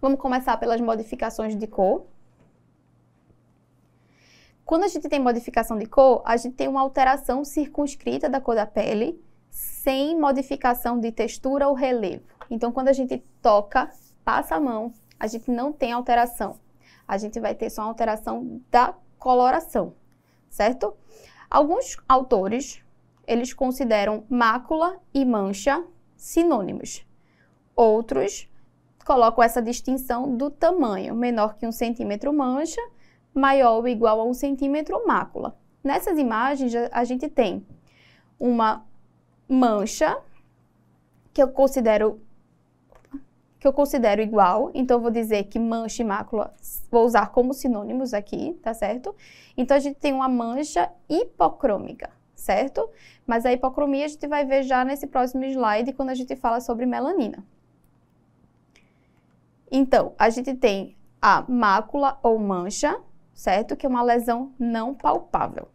Vamos começar pelas modificações de cor. Quando a gente tem modificação de cor, a gente tem uma alteração circunscrita da cor da pele, sem modificação de textura ou relevo. Então, quando a gente toca, passa a mão, a gente não tem alteração. A gente vai ter só uma alteração da coloração, certo? Alguns autores, eles consideram mácula e mancha sinônimos. Outros colocam essa distinção do tamanho. Menor que um centímetro mancha, maior ou igual a um centímetro mácula. Nessas imagens, a gente tem uma mancha que eu considero que eu considero igual, então eu vou dizer que mancha e mácula vou usar como sinônimos aqui, tá certo? Então a gente tem uma mancha hipocrômica, certo? Mas a hipocromia a gente vai ver já nesse próximo slide quando a gente fala sobre melanina. Então, a gente tem a mácula ou mancha, certo? Que é uma lesão não palpável.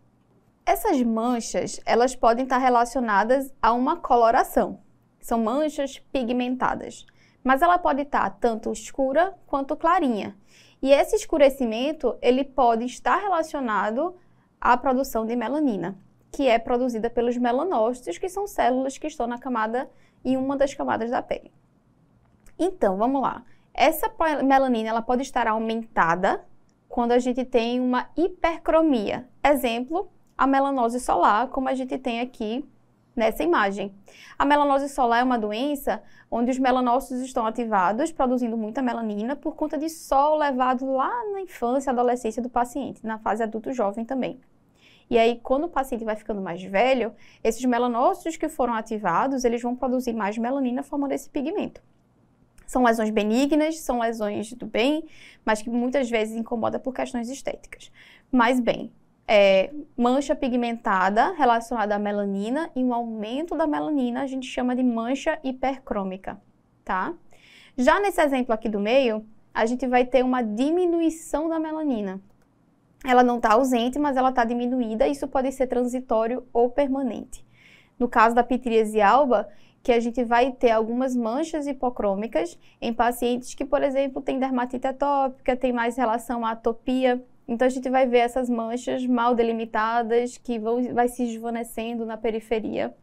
Essas manchas, elas podem estar relacionadas a uma coloração. São manchas pigmentadas, mas ela pode estar tanto escura quanto clarinha. E esse escurecimento, ele pode estar relacionado à produção de melanina, que é produzida pelos melanócitos, que são células que estão na camada em uma das camadas da pele. Então, vamos lá. Essa melanina ela pode estar aumentada quando a gente tem uma hipercromia. Exemplo, a melanose solar, como a gente tem aqui nessa imagem. A melanose solar é uma doença onde os melanócitos estão ativados, produzindo muita melanina, por conta de sol levado lá na infância, adolescência do paciente, na fase adulto jovem também. E aí, quando o paciente vai ficando mais velho, esses melanócitos que foram ativados, eles vão produzir mais melanina, formando esse pigmento. São lesões benignas, são lesões do bem, mas que muitas vezes incomoda por questões estéticas. Mas bem, é, mancha pigmentada relacionada à melanina e um aumento da melanina a gente chama de mancha hipercrômica, tá? Já nesse exemplo aqui do meio, a gente vai ter uma diminuição da melanina. Ela não está ausente, mas ela está diminuída, isso pode ser transitório ou permanente. No caso da pitiríase alba, que a gente vai ter algumas manchas hipocrômicas em pacientes que, por exemplo, têm dermatite atópica, tem mais relação à atopia. Então a gente vai ver essas manchas mal delimitadas que vão vai se esvanecendo na periferia.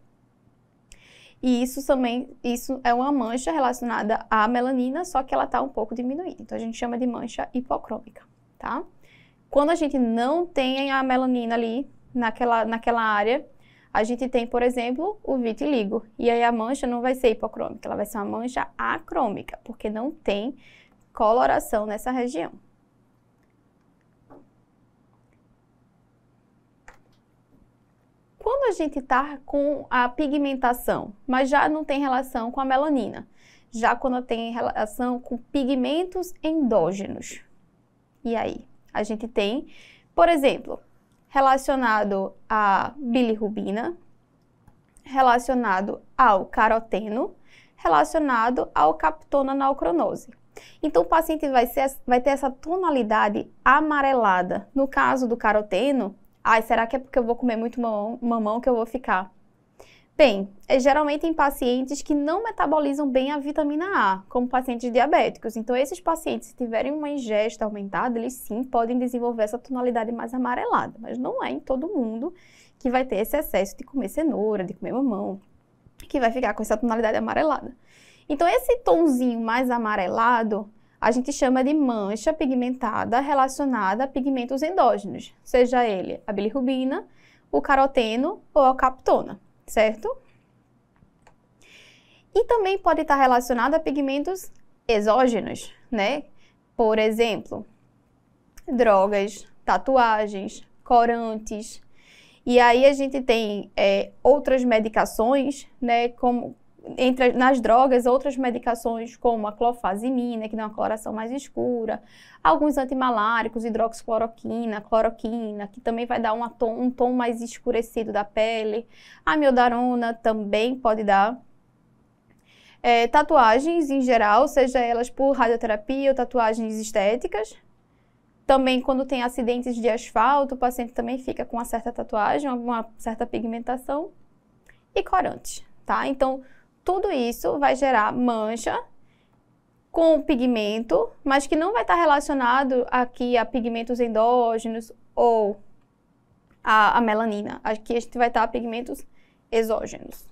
E isso também, isso é uma mancha relacionada à melanina, só que ela está um pouco diminuída. Então a gente chama de mancha hipocrômica, tá? Quando a gente não tem a melanina ali naquela, naquela área, a gente tem, por exemplo, o vitiligo. E aí a mancha não vai ser hipocrômica, ela vai ser uma mancha acrômica, porque não tem coloração nessa região. Quando a gente está com a pigmentação, mas já não tem relação com a melanina, já quando tem relação com pigmentos endógenos. E aí? A gente tem, por exemplo, relacionado à bilirrubina, relacionado ao caroteno, relacionado ao captonoanalcronose. Então, o paciente vai, ser, vai, ter essa tonalidade amarelada. No caso do caroteno, ai, será que é porque eu vou comer muito mamão, mamão que eu vou ficar Bem, é geralmente em pacientes que não metabolizam bem a vitamina A, como pacientes diabéticos. Então, esses pacientes, se tiverem uma ingesta aumentada, eles sim podem desenvolver essa tonalidade mais amarelada, mas não é em todo mundo que vai ter esse excesso de comer cenoura, de comer mamão, que vai ficar com essa tonalidade amarelada. Então, esse tonzinho mais amarelado, a gente chama de mancha pigmentada relacionada a pigmentos endógenos, seja ele a bilirrubina, o caroteno ou a captona certo? E também pode estar relacionado a pigmentos exógenos, né? Por exemplo, drogas, tatuagens, corantes. E aí a gente tem é, outras medicações, né? Como entre nas drogas, outras medicações como a clofazimina, que dá é uma coloração mais escura, alguns antimaláricos, hidroxicloroquina, cloroquina, que também vai dar tom, um tom mais escurecido da pele. A miodarona também pode dar. É, tatuagens em geral, seja elas por radioterapia ou tatuagens estéticas. Também quando tem acidentes de asfalto, o paciente também fica com uma certa tatuagem, alguma certa pigmentação. E corante, tá? Então, tudo isso vai gerar mancha com pigmento, mas que não vai estar relacionado aqui a pigmentos endógenos ou a, a melanina. Aqui a gente vai estar a pigmentos exógenos.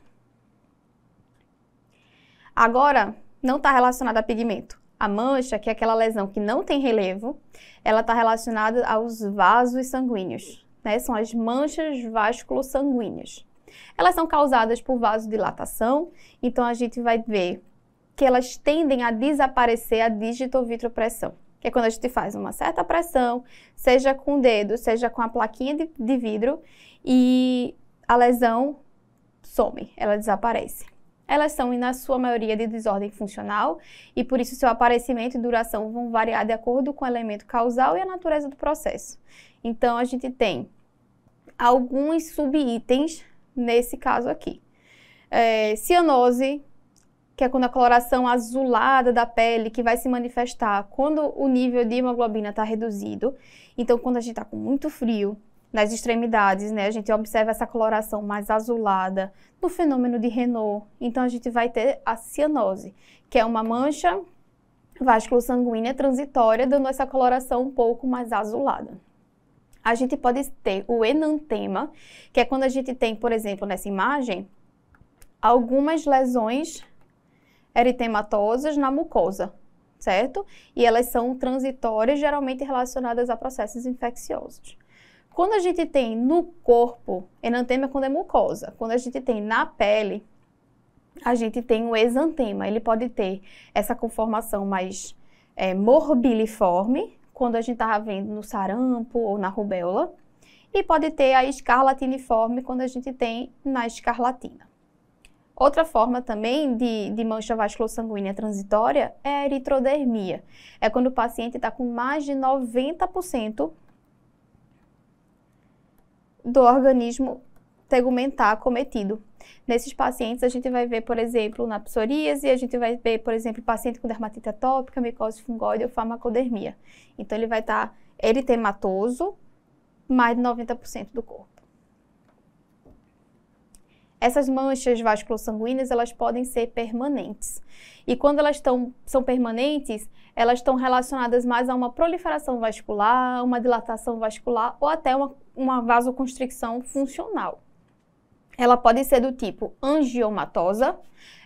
Agora, não está relacionada a pigmento. A mancha, que é aquela lesão que não tem relevo, ela está relacionada aos vasos sanguíneos, né? São as manchas vasculosanguíneas. sanguíneas elas são causadas por vasodilatação, então a gente vai ver que elas tendem a desaparecer a digitovitropressão, que é quando a gente faz uma certa pressão, seja com o dedo, seja com a plaquinha de, de vidro, e a lesão some, ela desaparece. Elas são, na sua maioria, de desordem funcional e, por isso, seu aparecimento e duração vão variar de acordo com o elemento causal e a natureza do processo. Então, a gente tem alguns subitens nesse caso aqui. É, cianose, que é quando a coloração azulada da pele que vai se manifestar quando o nível de hemoglobina está reduzido. Então, quando a gente está com muito frio, nas extremidades, né? A gente observa essa coloração mais azulada no fenômeno de Renault. Então, a gente vai ter a cianose, que é uma mancha vasculo-sanguínea transitória, dando essa coloração um pouco mais azulada. A gente pode ter o enantema, que é quando a gente tem, por exemplo, nessa imagem, algumas lesões eritematosas na mucosa, certo? E elas são transitórias, geralmente relacionadas a processos infecciosos. Quando a gente tem no corpo, enantema é quando é mucosa. Quando a gente tem na pele, a gente tem o exantema. Ele pode ter essa conformação mais é, morbiliforme, quando a gente estava vendo no sarampo ou na rubéola, e pode ter a escarlatiniforme quando a gente tem na escarlatina. Outra forma também de, de mancha vasculosanguínea transitória é a eritrodermia. É quando o paciente está com mais de 90% do organismo tegumentar cometido Nesses pacientes, a gente vai ver, por exemplo, na psoríase, a gente vai ver, por exemplo, paciente com dermatite atópica, micose fungóide ou farmacodermia. Então, ele vai estar tá eritematoso, mais de 90% do corpo. Essas manchas vasculosanguíneas, elas podem ser permanentes. E quando elas tão, são permanentes, elas estão relacionadas mais a uma proliferação vascular, uma dilatação vascular ou até uma, uma vasoconstricção funcional. Ela pode ser do tipo angiomatosa,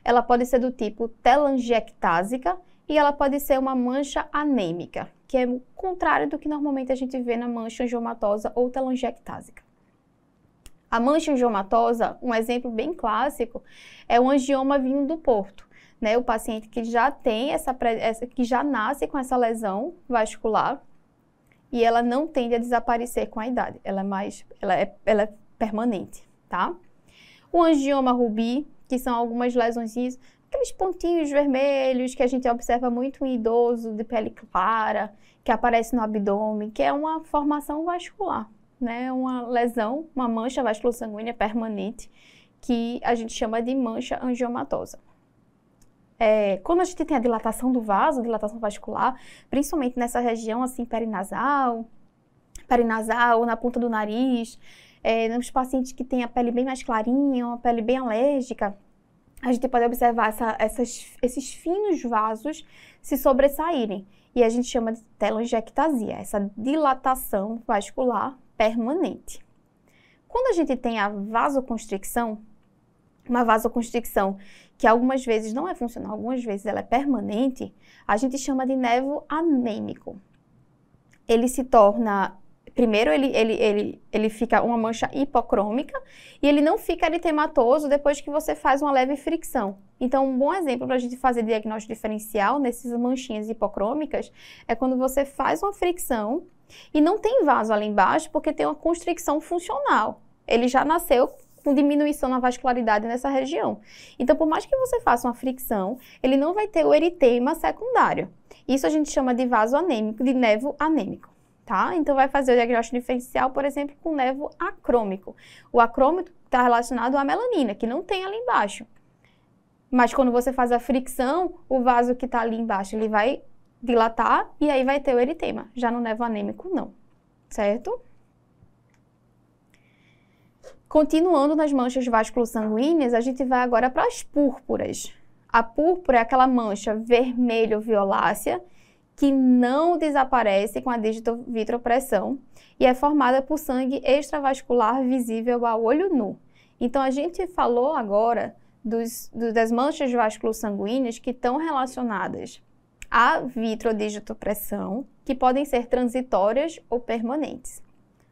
ela pode ser do tipo telangiectásica e ela pode ser uma mancha anêmica, que é o contrário do que normalmente a gente vê na mancha angiomatosa ou telangiectásica. A mancha angiomatosa, um exemplo bem clássico, é o angioma vindo do porto. Né? O paciente que já tem essa, essa que já nasce com essa lesão vascular e ela não tende a desaparecer com a idade, ela é mais, ela é, ela é permanente, tá? o angioma rubi, que são algumas lesões, aqueles pontinhos vermelhos que a gente observa muito em idoso de pele clara, que aparece no abdômen, que é uma formação vascular, né? Uma lesão, uma mancha vascular sanguínea permanente, que a gente chama de mancha angiomatosa. É, quando a gente tem a dilatação do vaso, dilatação vascular, principalmente nessa região assim perinasal, perinasal, na ponta do nariz, é, nos pacientes que têm a pele bem mais clarinha, uma pele bem alérgica, a gente pode observar essa, essas, esses finos vasos se sobressaírem. E a gente chama de telangiectasia, essa dilatação vascular permanente. Quando a gente tem a vasoconstricção, uma vasoconstricção que algumas vezes não é funcional, algumas vezes ela é permanente, a gente chama de nevo anêmico. Ele se torna primeiro ele, ele, ele, ele fica uma mancha hipocrômica e ele não fica eritematoso depois que você faz uma leve fricção. Então, um bom exemplo para a gente fazer diagnóstico diferencial nessas manchinhas hipocrômicas é quando você faz uma fricção e não tem vaso ali embaixo porque tem uma constricção funcional. Ele já nasceu com diminuição na vascularidade nessa região. Então, por mais que você faça uma fricção, ele não vai ter o eritema secundário. Isso a gente chama de vaso anêmico, de nevo anêmico tá? Então vai fazer o diagnóstico diferencial, por exemplo, com nevo acrômico. O acrômico está relacionado à melanina, que não tem ali embaixo. Mas quando você faz a fricção, o vaso que está ali embaixo, ele vai dilatar e aí vai ter o eritema. Já no nevo anêmico, não. Certo? Continuando nas manchas vasculosanguíneas, sanguíneas a gente vai agora para as púrpuras. A púrpura é aquela mancha vermelho-violácea que não desaparece com a digitovitropressão e é formada por sangue extravascular visível a olho nu. Então, a gente falou agora dos, do, das manchas vasculosanguíneas sanguíneas que estão relacionadas à vitrodigitopressão, que podem ser transitórias ou permanentes.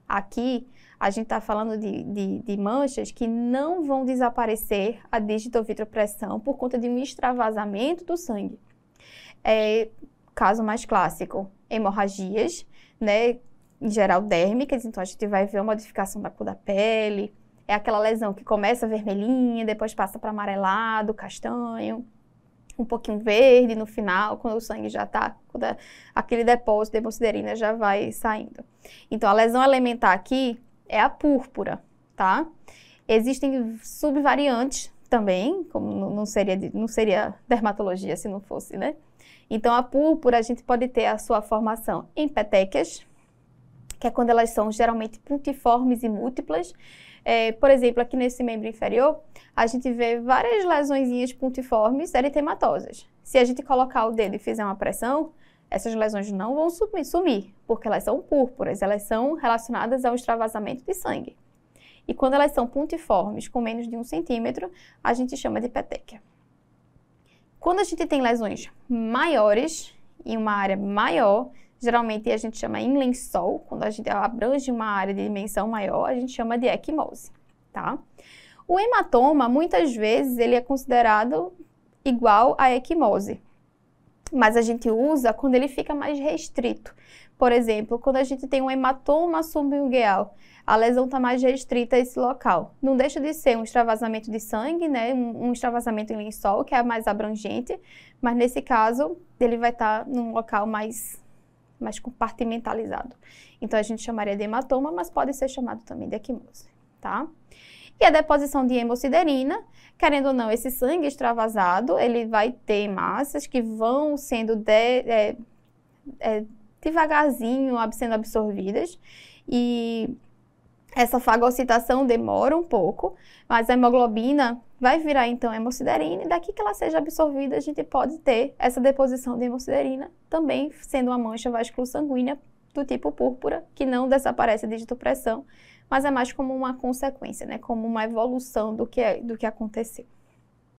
Aqui, a gente está falando de, de, de, manchas que não vão desaparecer a digitovitropressão por conta de um extravasamento do sangue. É, caso mais clássico, hemorragias, né? Em geral dérmicas, então a gente vai ver uma modificação da cor da pele. É aquela lesão que começa vermelhinha, depois passa para amarelado, castanho, um pouquinho verde no final, quando o sangue já está, aquele depósito de hemociderina já vai saindo. Então a lesão elementar aqui é a púrpura, tá? Existem subvariantes também, como não seria, não seria dermatologia se não fosse, né? Então, a púrpura, a gente pode ter a sua formação em petequias, que é quando elas são geralmente puntiformes e múltiplas. É, por exemplo, aqui nesse membro inferior, a gente vê várias lesões puntiformes eritematosas. Se a gente colocar o dedo e fizer uma pressão, essas lesões não vão sumir, porque elas são púrpuras, elas são relacionadas ao extravasamento de sangue. E quando elas são puntiformes, com menos de um centímetro, a gente chama de petequia. Quando a gente tem lesões maiores, em uma área maior, geralmente a gente chama em lençol, quando a gente abrange uma área de dimensão maior, a gente chama de equimose, tá? O hematoma, muitas vezes, ele é considerado igual à equimose, mas a gente usa quando ele fica mais restrito. Por exemplo, quando a gente tem um hematoma subungual, a lesão está mais restrita a esse local. Não deixa de ser um extravasamento de sangue, né? um, um extravasamento em lençol, que é mais abrangente, mas nesse caso ele vai estar tá num local mais, mais compartimentalizado. Então a gente chamaria de hematoma, mas pode ser chamado também de equimose, tá? E a deposição de hemociderina, querendo ou não, esse sangue extravasado, ele vai ter massas que vão sendo de, é, é, devagarzinho sendo absorvidas e essa fagocitação demora um pouco, mas a hemoglobina vai virar então hemociderina e daqui que ela seja absorvida a gente pode ter essa deposição de hemociderina também sendo uma mancha vascular sanguínea do tipo púrpura que não desaparece de digitopressão, mas é mais como uma consequência, né? Como uma evolução do que, é, do que aconteceu.